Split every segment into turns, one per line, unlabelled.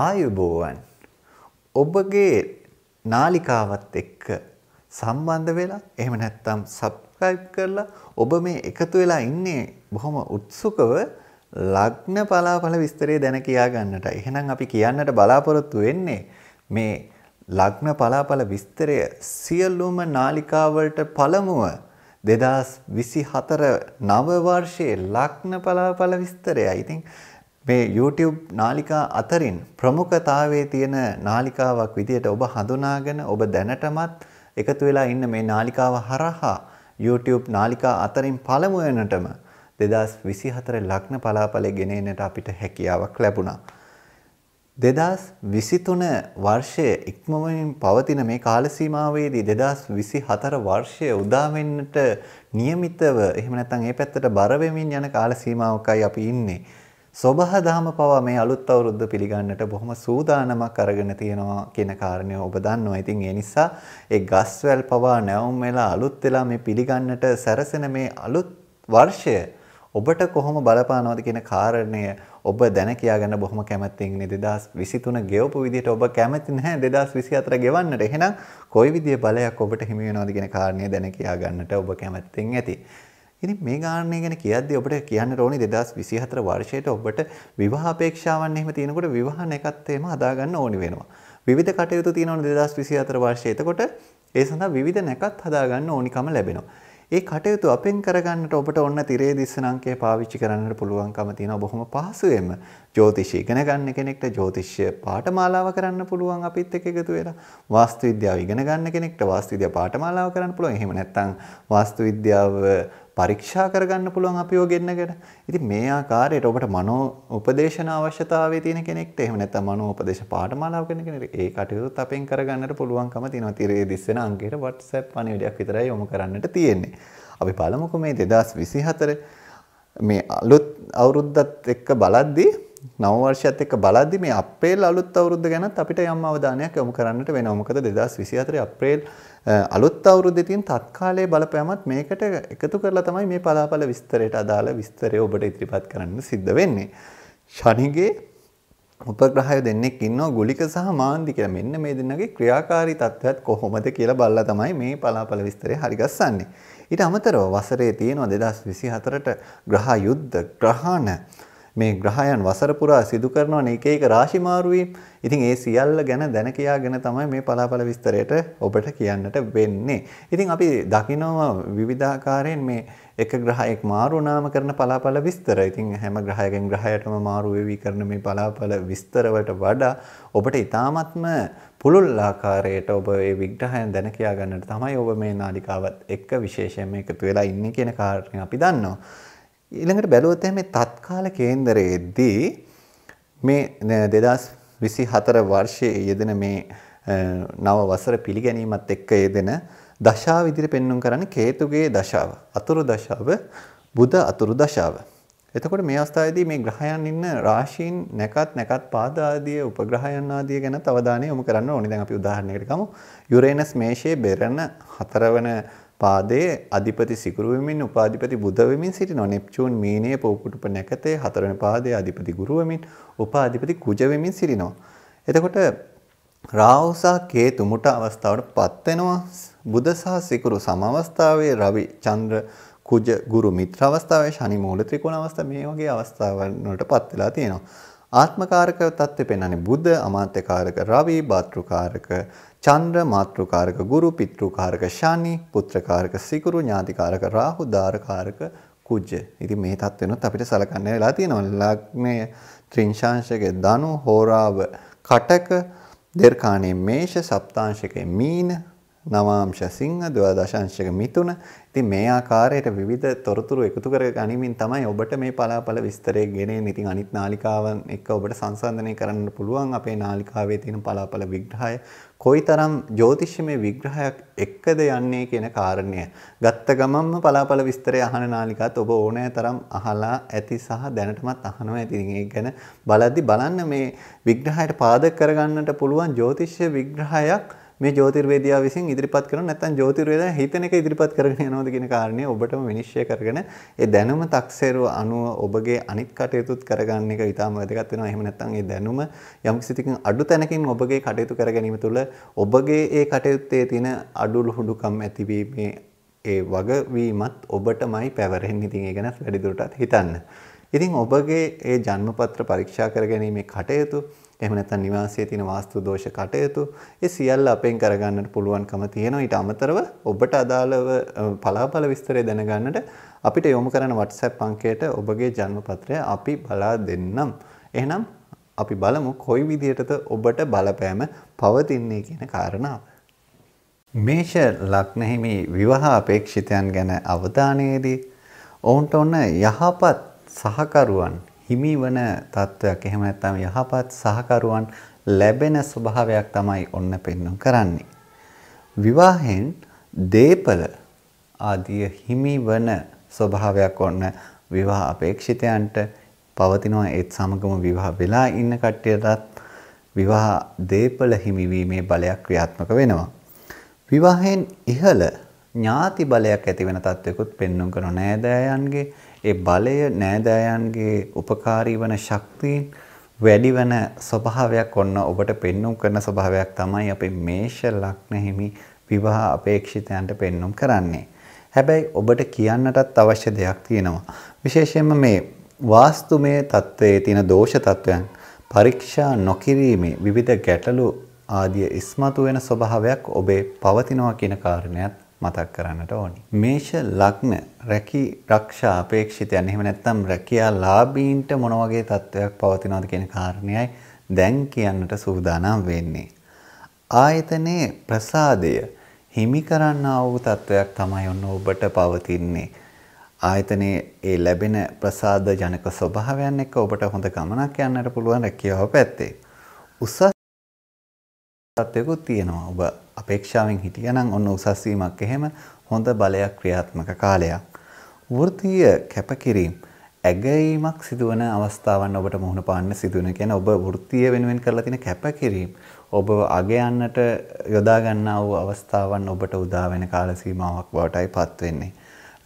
ආයුබෝවන් ඔබගේ නාලිකාවත් එක්ක සම්බන්ධ වෙලා එහෙම නැත්නම් subscribe කරලා ඔබ මේ එකතු වෙලා ඉන්නේ බොහොම උත්සුකව ලග්න පලාඵල විස්තරය දැන කියා ගන්නට. එහෙනම් අපි කියන්නට බලාපොරොත්තු වෙන්නේ මේ ලග්න පලාඵල විස්තරය සියලුම නාලිකාවලට පළමුව 2024 නව වර්ෂයේ ලග්න පලාඵල විස්තරයයි. ඉතින් මේ YouTube නාලිකා අතරින් ප්‍රමුඛතාවයේ තියෙන නාලිකාවක් විදියට ඔබ හඳුනාගෙන ඔබ දැනටමත් එකතු වෙලා ඉන්න මේ නාලිකාව හරහා YouTube නාලිකා අතරින් පළමු වෙනටම 2024 ලග්න පලාපලේ ගෙන එන්නට අපිට හැකියාවක් ලැබුණා. 2023 වර්ෂය ඉක්මවමින් පවතින මේ කාල සීමාවේදී 2024 වර්ෂය උදා වෙන්නට નિયમિતව එහෙම නැත්නම් ඒ පැත්තට බර වෙමින් යන කාල සීමාවකයි අපි ඉන්නේ. සොබහ දහම පවා මේ අලුත් අවුරුද්ද පිළිගන්නට බොහොම සූදානමක් අරගෙන තියෙනවා කියන කාරණය ඔබ දන්නවා. ඉතින් ඒ නිසා ඒ ගස්වැල් පවා නැවුම් වෙලා අලුත් වෙලා මේ පිළිගන්නට සැරසෙන මේ අලුත් වර්ෂය ඔබට කොහොම බලපානවද කියන කාරණය ඔබ දැන කියාගන්න බොහොම කැමැත්තෙන් ඉන්නේ 2023 ගෙවපු විදිහට ඔබ කැමති නැහැ 2024 ගෙවන්නට. එහෙනම් කොයි විදිහේ බලයක් ඔබට හිමි වෙනවද කියන කාරණය දැන කියාගන්නට ඔබ කැමැත්තෙන් ඇති. ඉතින් මේ ගාණය ගැන කියද්දී ඔබට කියන්න ඕනේ 2024 වර්ෂයට ඔබට විවාහ අපේක්ෂාවන් එහෙම තියෙනකොට විවාහ නැකත් එහෙම හදාගන්න ඕනි වෙනවා. විවිධ කටයුතු තියෙනවනේ 2024 වර්ෂයේ. එතකොට ඒ සඳහා විවිධ නැකත් හදාගන්න ඕනිකම ලැබෙනවා. ඒ කටයුතු අපෙන් කරගන්නට ඔබට ඔන්න තිරේ දිස්සන අංකය පාවිච්චි කරන්නට පුළුවන්කම තියෙනවා බොහොම පහසුවෙන්ම. ජ්‍යෝතිෂය ඉගෙන ගන්න කෙනෙක්ට ජ්‍යෝතිෂ්‍ය පාඨමාලාව කරන්න පුළුවන් අපිත් එක්ක එකතු වෙලා. වාස්තු විද්‍යාව ඉගෙන ගන්න කෙනෙක්ට වාස්තු විද්‍යා පාඨමාලාව කරන්න පුළුවන්. එහෙම නැත්නම් වාස්තු විද්‍යාව පරීක්ෂා කරගන්න පුළුවන් අපිව ගෙන්නගෙන. ඉතින් මේ ආකාරයට ඔබට මනෝ උපදේශන අවශ්‍යතාවය තියෙන කෙනෙක්ට එහෙම නැත්නම් මනෝ උපදේශ පාඨමාලාව කරන කෙනෙක්ට ඒ කටයුතුත් අපෙන් කරගන්නට පුළුවන්කම තියෙනවා. tire දිස්සෙන අංකයට WhatsApp පණිවිඩයක් විතරයි යොමු කරන්නට තියෙන්නේ. අපි බලමුකෝ මේ 2024 මේ අලුත් අවුරුද්දත් එක්ක බලද්දී නව වර්ෂයත් එක්ක බලද්දි මේ අප්‍රේල් අලුත් අවුරුද්ද ගැනත් අපිට යම් අවධානයක් යොමු කරන්නට වෙනවා. මොකද 2024 අප්‍රේල් අලුත් අවුරුද්දේ තියෙන තත්කාලයේ බලපෑමත් මේකට එකතු කරලා තමයි මේ පලාපල විස්තරයට අදාළ විස්තරය ඔබට ඉදිරිපත් කරන්න සිද්ධ වෙන්නේ. ශනිගේ උපග්‍රහය දෙන්නෙක් ඉන්නවා ගුලික සහ මාන්දි කියලා. මෙන්න මේ දෙන්නගේ ක්‍රියාකාරී තත්ත්වයත් කොහොමද කියලා බලලා තමයි මේ පලාපල විස්තරය හරිගස්සන්නේ. ඊට අමතරව වසරේ තියෙනවා 2024ට ග්‍රහ යුද්ධ, ග්‍රහණ මේ ග්‍රහයන් වසර පුරා සිදු කරනවන එක එක රාශි මාරුවීම්. ඉතින් ඒ සියල්ල ගැන දැන කියාගෙන තමයි මේ පලාපල විස්තරයට ඔබට කියන්නට වෙන්නේ. ඉතින් අපි දකිනවා විවිධාකාරයෙන් මේ එක ග්‍රහයෙක් මාරු නාම කරන පලාපල විස්තර. ඉතින් හැම ග්‍රහයකින් ග්‍රහයටම මාරු වෙවි කරන මේ පලාපල විස්තරවලට වඩා ඔබට ඊ타මත්ම පුළුල් ආකාරයට ඔබ ඒ විග්‍රහයන් දැන කියා ගන්නට තමයි ඔබ මේ නාලිකාවත් එක්ක විශේෂයෙන්ම එකතු වෙලා ඉන්නේ කියන කාරණේ අපි දන්නවා. ඊළඟට බැලුවොත් මේ තත්කාල කේන්දරයේදී මේ 2024 වර්ෂයේ යෙදෙන මේ නව වසර පිළිගැනීමත් එක්ක යෙදෙන දශාව ඉදිරිය පෙන්වන්න කරන්නේ කේතුගේ දශාව. අතුරු දශාව බුධ අතුරු දශාව. එතකොට මේ අවස්ථාවේදී මේ ග්‍රහයන් ඉන්න රාශීන් නැකත් නැකත් පාද ආදී උපග්‍රහයන් ආදී ගැන අවධානය යොමු කරන්න ඕනේ. දැන් අපි උදාහරණයකට ගමු. යුරේනස් මේෂයේ බෙරණ හතරවන පාදයේ අධිපති සිකුරු වෙමින් උපාධිපති බුධ වෙමින් සිටිනවා. නෙප්චූන් මීනයේ පෝපුටුප නැකතේ හතරවෙනි පාදයේ අධිපති ගුරු වෙමින් උපාධිපති කුජ වෙමින් සිටිනවා. එතකොට රාහු සහ කේතු මුට අවස්ථාවට පත් වෙනවා. බුධ සහ සිකුරු සම අවස්ථාවේ රවි චන්ද්‍ර කුජ ගුරු මිත්‍ර අවස්ථාවේ ශනි මූල ත්‍රිකෝණ අවස්ථාව මේ වගේ අවස්ථාවන් වලට පත් වෙලා තියෙනවා. ආත්මකාරක தත්ත්වය පෙන්වන්නේ බුද්ධ අමාත්‍යකාරක රවි භාත්‍රුකාරක චන්ද්‍ර මාත්‍රුකාරක ගුරු පිටෘකාරක ශනි පුත්‍රකාරක සිකුරු ඥාතිකාරක රාහු ධාරකාරක කුජ්ජ. ඉතින් මේ தත්වෙනොත් අපිට සලකන්න වෙලා තියෙනවා. ලග්නය ත්‍රිංශාංශකේ ධනු හෝරාව කටක දෙර්කාණේ මේෂ සප්තාංශකේ මීන නවාංශ සිංහ දශංශක මිතුන ඉතින් මේ ආකාරයට විවිධ තොරතුරු එකතු කර ගනිමින් තමයි ඔබට මේ පලාපල විස්තරය ගෙනෙන්නේ. ඉතින් අනිත් නාලිකාවන් එක්ක ඔබට සංසන්දනය කරන්න පුළුවන් අපේ නාලිකාවේ තියෙන පලාපල විග්‍රහය. කොයිතරම් ජ්‍යොතිෂ්‍යමය විග්‍රහයක් එක්කද යන්නේ කියන කාරණය. ගත්ත ගමන්ම පලාපල විස්තරය අහන නාලිකාත් ඔබ ඕනෑ තරම් අහලා ඇති සහ දැනටමත් අහනවා ඇති. ඉතින් ඒක ගැන බලද්දි බලන්න මේ විග්‍රහයට පාදක කරගන්නට පුළුවන් ජ්‍යොතිෂ්‍ය විග්‍රහයක් මේ ජෝතිර්වේදයා විසින් ඉදිරිපත් කරන නැත්නම් ජෝතිර්වේදයා හිතන එක ඉදිරිපත් කරගෙන යනවාද කියන කාරණේ ඔබටම විනිශ්චය කරගෙන ඒ දැනුම තක්සේරුව අනුව ඔබගේ අනිත් කටයුතුත් කරගන්න එක ඉතාම වැදගත් වෙනවා. එහෙම නැත්නම් ඒ දැනුම යම්කිසි තකින් අඩු තැනකින් ඔබගේ කටයුතු කර ගැනීම තුළ ඔබගේ ඒ කටයුත්තේ තියෙන අඩු ලුහුඩුකම් ඇතිවීමේ ඒ වගවීමත් ඔබටමයි පැවරෙන්නේ. ඉතින් ඒ ගැන වැඩිදුරටත් හිතන්න. ඉතින් ඔබගේ ඒ ජන්මපත්‍ර පරීක්ෂා කර ගැනීමේ කටයුතු එහෙම නැත්නම් නිවාසයේ තියෙන වාස්තු දෝෂ කටයුතු ඒ සියල්ල අපෙන් කරගන්නට පුළුවන්කම තියෙනවා. ඊට අමතරව ඔබට අදාළව පලාපල විස්තරය දැනගන්නට අපිට යොමු කරන WhatsApp අංකයට ඔබගේ ජන්ම පත්‍රය අපි බලා දෙන්නම්. එහෙනම් අපි බලමු කොයි විදිහටද ඔබට බලපෑම පවතින්නේ කියන කාරණාව. මේෂ ලග්නෙහිමි විවාහ අපේක්ෂිතයන් ගැන අවධානයේදී ඔවුන්ට ඔන්න යහපත් සහකරුවන් හිමි වන තත්වයක් එහෙම නැත්නම් යහපත් සහකරුවන් ලැබෙන ස්වභාවයක් තමයි ඔන්න පෙන්වන්න කරන්නේ. විවාහෙන් දීපල ආදී හිමි වන ස්වභාවයක් ඔන්න විවාහ අපේක්ෂිතයන්ට පවතිනවා ඒත් සමගම විවාහ වෙලා ඉන්න කට්ටියටත් විවාහ දීපල හිමිවීමේ බලයක් ක්‍රියාත්මක වෙනවා. විවාහයෙන් ඉහළ ඥාති බලයක් ඇති වෙන තත්වයකුත් පෙන්වන්න කරන නෑදෑයන්ගේ ඒ බලය නෑදෑයන්ගේ උපකාරී වන ශක්තියින් වැඩි වෙන ස්වභාවයක් ඔන්න ඔබට පෙන්눔 කරන ස්වභාවයක් තමයි අපේ මේෂ ලග්න හිමි විවාහ අපේක්ෂිතයන්ට පෙන්눔 කරන්නේ. හැබැයි ඔබට කියන්නටත් අවශ්‍ය දෙයක් තියෙනවා. විශේෂයෙන්ම මේ වාස්තුමය තත්ත්වයේ තියෙන දෝෂ තත්ත්වයන් පරීක්ෂා නොකිරීමේ විවිධ ගැටලු ආදිය ඉස්මතු වෙන ස්වභාවයක් ඔබේ පවතිනවා කියන කාරණයක් මතක් කරන්නට ඕනි. මේෂ ලග්න රැකී රක්ෂා අපේක්ෂිතයන් එහෙම නැත්නම් රැකියා ලාභීන්ට මොන වගේ තත්ත්වයක් පවතිනවද කියන කාරණයයි දැන් කියන්නට සූදානම් වෙන්නේ. ආයතනයේ ප්‍රසාදය හිමි කරන්නා වූ තත්ත්වයක් තමයි ඔන්න ඔබට පවතින්නේ. ආයතනයේ ඒ ලැබෙන ප්‍රසාද ජනක ස්වභාවයන් එක්ක ඔබට හොඳ ගමනක් යන්නට පුළුවන් රැකියාව පැත්තේ. උසස් තත්ත්වයකුත් තියෙනවා. ඔබ අපේක්ෂාවෙන් හිටියනම් ඔන්න උසස් වීමක් එහෙම හොඳ බලයක් ක්‍රියාත්මක කාලයක්. වෘත්තීය කැපකිරීම ඇගීමක් සිදුවන අවස්ථාවන් ඔබට මුහුණ පාන්න සිදුවන කියන ඔබ වෘත්තීය වෙනුවෙන් කරලා තියෙන කැපකිරීම ඔබ අගයන්නට යොදා ගන්නා වූ අවස්ථාවන් ඔබට උදා වෙන කාල සීමාවක් බවටයි පත් වෙන්නේ.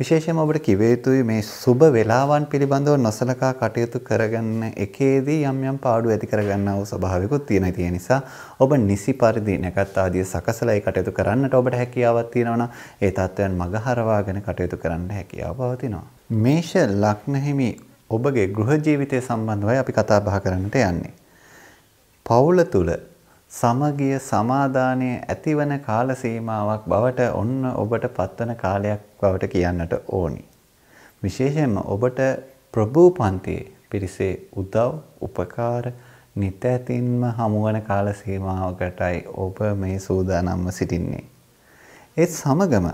විශේෂයෙන්ම ඔබට කිව යුතුයි මේ සුබ වේලාවන් පිළිබඳව නොසලකා කටයුතු කරගන්න එකේදී යම් යම් පාඩු ඇති කරගන්නා වූ ස්වභාවිකුත් තියෙන ඒ නිසා ඔබ නිසි පරිදි නැකත් ආදී සකසලා ඒ කටයුතු කරන්නට ඔබට හැකියාවක් තියෙනවා ඒ තත්ත්වයන් මගහරවාගෙන කටයුතු කරන්න හැකියාව පවතිනවා. මේෂ ලග්නහිමි ඔබගේ ගෘහ ජීවිතය සම්බන්ධවයි අපි කතා බහ කරන්නට යන්නේ. පවුල තුල සමගිය සමාදානය ඇතිවන කාල සීමාවක් බවට ඔන්න ඔබට පත්වන කාලයක් බවට කියන්නට ඕනි. විශේෂයෙන්ම ඔබට ප්‍රභූ පන්තියේ පිරිසේ උදව් උපකාර නිතැතින්ම හමුවන කාල සීමාවකටයි ඔබ මේ සූදානම්ව සිටින්නේ. ඒත් සමගම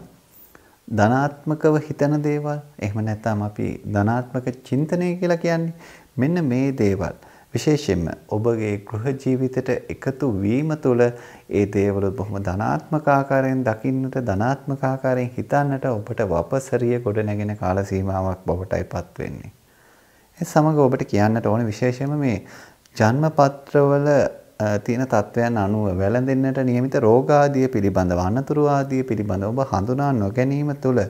ධනාත්මකව හිතන දේවල් එහෙම නැත්නම් අපි ධනාත්මක චින්තනය කියලා කියන්නේ මෙන්න මේ දේවල්. විශේෂයෙන්ම ඔබගේ ගෘහ ජීවිතයට එකතු වීම තුළ ඒ දේවල් බොහොම ධනාත්මක ආකාරයෙන් දකින්නට ධනාත්මක ආකාරයෙන් හිතන්නට ඔබට වපසරිය ගොඩනැගෙන කාල සීමාවක් බවටයිපත් වෙන්නේ. ඒ සමග ඔබට කියන්නට ඕන විශේෂයෙන්ම මේ ජන්ම පත්‍රවල තියෙන තත්ත්වයන් අනුව වැළඳෙන්නට નિયમિત රෝගාදිය පිළිබඳව අනතුරු ආදිය පිළිබඳව ඔබ හඳුනා නොගැනීම තුළ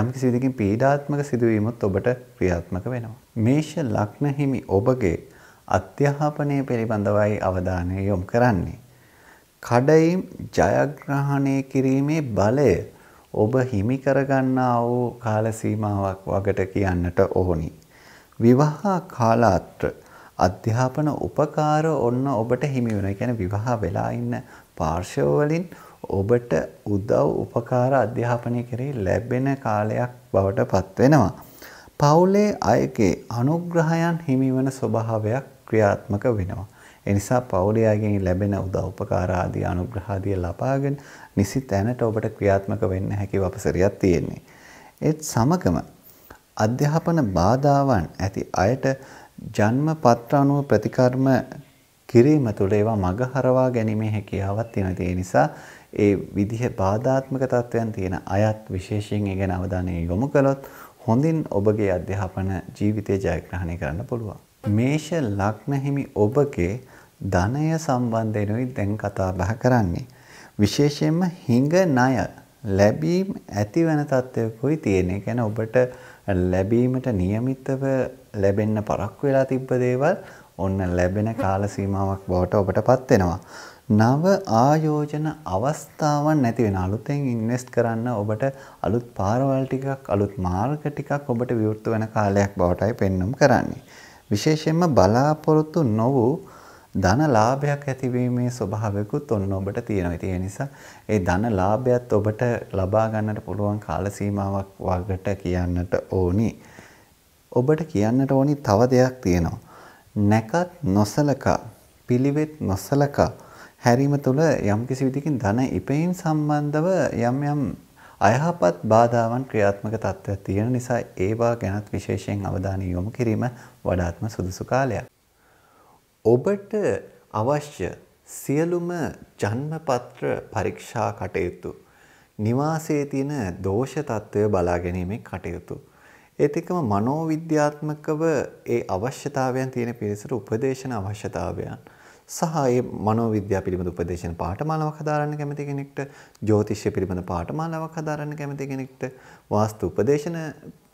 යම්කිසි විදිහකින් පීඩාත්මක සිදුවීමත් ඔබට ක්‍රියාත්මක වෙනවා. මේෂ ලග්න හිමි ඔබගේ අධ්‍යාපනය පිළිබඳවයි අවධානය යොමු කරන්නේ. කඩයිම් ජයග්‍රහණය කිරීමේ බලය ඔබ හිමි කරගන්නා වූ කාල සීමාවක් වගට කියන්නට ඕනි. විවාහ කාලාත්‍ර අධ්‍යාපන උපකාර ඔන්න ඔබට හිමි වෙනවා. ඒ කියන්නේ විවාහ වෙලා ඉන්න පාර්ශව වලින් ඔබට උදව් උපකාර අධ්‍යාපනය කරේ ලැබෙන කාලයක් බවට පත්වෙනවා. පවුලේ අයගේ අනුග්‍රහයන් හිමිවන ස්වභාවයක් ක්‍රියාත්මක වෙනවා. ඒ නිසා පෞලයාගෙන් ලැබෙන උදව් උපකාර ආදී අනුග්‍රහ ආදී ලබාගෙන නිසි තැනට ඔබට ක්‍රියාත්මක වෙන්න හැකි අවසරයක් තියෙන්නේ. ඒත් සමගම අධ්‍යාපන බාධාවන් ඇති අයට ජන්ම පත්‍ර අනුව ප්‍රතිකර්ම කිරීම තුළ ඒවා මගහරවා ගැනීමේ හැකියාවක් තියෙන ඒ නිසා ඒ විදිහ බාධාත්මක තත්ත්වයන් තියෙන අයත් විශේෂයෙන් ඒ ගැන අවධානය යොමු කළොත් හොඳින් ඔබගේ අධ්‍යාපන ජීවිතය ජයග්‍රහණය කරන්න පුළුවන්. මේෂ ලග්න හිමි ඔබගේ ධනය සම්බන්ධයෙන්ුයි දැන් කතා බහ කරන්නේ. විශේෂයෙන්ම හිඟ ණය ලැබීම් ඇතිවන තත්ත්වයකුයි තියෙන. ඒ කියන්නේ ඔබට ලැබීමට નિયમિતව ලැබෙන්න පරක්කු වෙලා තිබ්බ දේවල් ඔන්න ලැබෙන කාල සීමාවක් බවට ඔබටපත් වෙනවා. නව ආයෝජන අවස්ථාවන් නැති වෙන අලුතෙන් ඉන්වෙස්ට් කරන්න ඔබට අලුත් පාරවල් ටිකක් අලුත් මාර්ග ටිකක් ඔබට විවෘත වෙන කාලයක් බවටයි පෙන්눔 කරන්නේ. විශේෂයෙන්ම බලාපොරොත්තු නොවු ධන ලාභයක් ඇතිවීමේ ස්වභාවයකුත් ඔන්න ඔබට තියෙනවා. ඉතින් ඒ නිසා ඒ ධන ලාභයත් ඔබට ලබා ගන්නට පුළුවන් කාල සීමාවක් වගට කියන්නට ඕනි. ඔබට කියන්නට ඕනි තව දෙයක් තියෙනවා. නැකත් නොසලකා පිළිවෙත් නොසලකා හැරීම තුළ යම්කිසි විදිහකින් ධන ඉපෙයින් සම්බන්ධව යම් යම් අයහපත් බාධාවන් ක්‍රියාත්මක තත්ත්වයක් තියෙන නිසා ඒවා ගැනත් විශේෂයෙන් අවධානය යොමු කිරීම වඩාත්ම සුදුසු කාලයක්. ඔබට අවශ්‍ය සියලුම ජන්මපත්‍ර පරීක්ෂා කටයුතු නිවාසයේ තියෙන දෝෂ තත්ත්වය බලා ගැනීමේ කටයුතු. ඒත් එක්කම මනෝවිද්‍යාත්මකව ඒ අවශ්‍යතාවයන් තියෙන පිරිසට උපදේශන අවශ්‍යතාවයන් සහ ඒ මනෝවිද්‍යාව පිළිබඳ උපදේශන පාඨමාලාවක් හදාරන්න කැමති කෙනෙක්ට ජ්‍යොතිෂය පිළිබඳ පාඨමාලාවක් හදාරන්න කැමති කෙනෙක්ට වාස්තු උපදේශන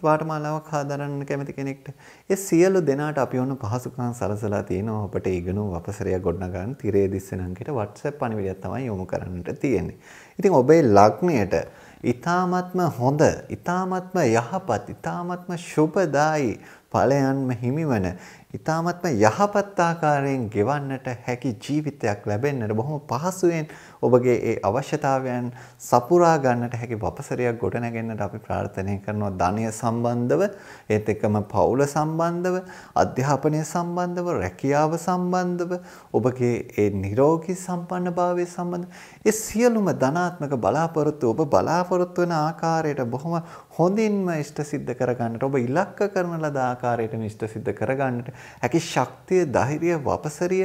පාඨමාලාවක් හදාරන්න කැමති කෙනෙක්ට ඒ සියලු දෙනාට අපි ඔන්න පහසුකම් සලසලා තියෙනවා අපට ඉගෙනු අපසරය ගොඩනගන්න තිරේ දිස්සනංකයට WhatsApp පණිවිඩයක් තමයි යොමු කරන්නට තියෙන්නේ. ඉතින් ඔබේ ලග්නයට ඊ타ත්ම හොඳ, ඊ타ත්ම යහපත්, ඊ타ත්ම සුබදායි ඵලයන්ම හිමිවන ඉතාමත්ම යහපත් ආකාරයෙන් ගෙවන්නට හැකි ජීවිතයක් ලැබෙන්නට බොහොම පහසුවෙන් ඔබගේ ඒ අවශ්‍යතාවයන් සපුරා ගන්නට හැකි වපසරයක් ගොඩනැගෙන්නට අපි ප්‍රාර්ථනා කරනවා ධනය සම්බන්ධව ඒත් එක්කම පවුල සම්බන්ධව අධ්‍යාපනය සම්බන්ධව රැකියාව සම්බන්ධව ඔබගේ ඒ නිරෝගී සම්පන්නභාවය සම්බන්ධ ඒ සියලුම ධනාත්මක බලාපොරොත්තු ඔබ බලාපොරොත්තු වෙන ආකාරයට බොහොම හොඳින්ම ඉෂ්ට සිද්ධ කරගන්නට ඔබ ඉලක්ක කරන ලද ආකාරයටම ඉෂ්ට සිද්ධ කරගන්නට හැකි ශක්තිය ධෛර්යය වපසරිය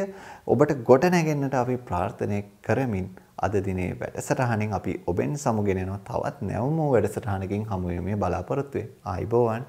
ඔබට ගොඩ නැගෙන්නට අපි ප්‍රාර්ථනා කරමින් අද දිනේ වැඩසටහනින් අපි ඔබෙන් සමුගෙන යන තවත් නැවුම වැඩසටහනකින් හමු වෙන මේ බලාපොරොත්තු වෙයි. ආයිබෝවන්